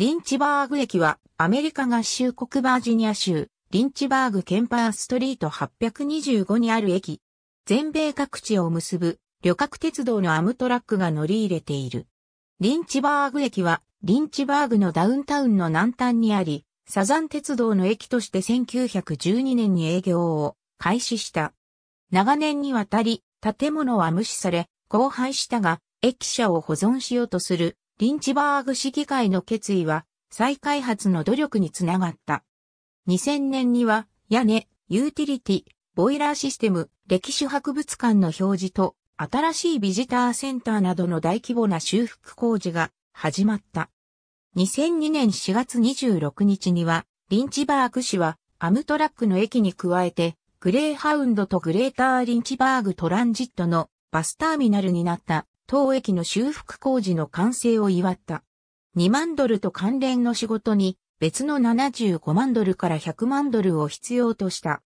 リンチバーグ駅はアメリカ合衆国バージニア州リンチバーグケンパーストリート825にある駅。全米各地を結ぶ旅客鉄道のアムトラックが乗り入れている。リンチバーグ駅はリンチバーグのダウンタウンの南端にあり、サザン鉄道の駅として1912年に営業を開始した。長年にわたり建物は無視され荒廃したが駅舎を保存しようとするリンチバーグ市議会の決意は再開発の努力につながった。2000年には屋根、ユーティリティ、ボイラーシステム、歴史博物館の表示と新しいビジターセンターなどの大規模な修復工事が始まった。2002年4月26日には、リンチバーグ市はアムトラックの駅に加えて、グレーハウンドとグレーターリンチバーグトランジットのバスターミナルになった当駅の修復工事の完成を祝った。2万ドルと関連の仕事に別の75万ドルから100万ドルを必要とした。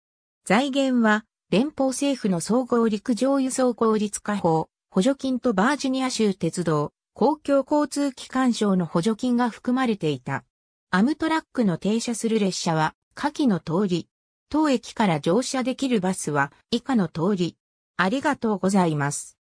財源は連邦政府の総合陸上輸送効率化法、補助金とバージニア州鉄道、公共交通機関省の補助金が含まれていた。アムトラックの停車する列車は下記の通り。当駅から乗車できるバスは以下の通り。ありがとうございます。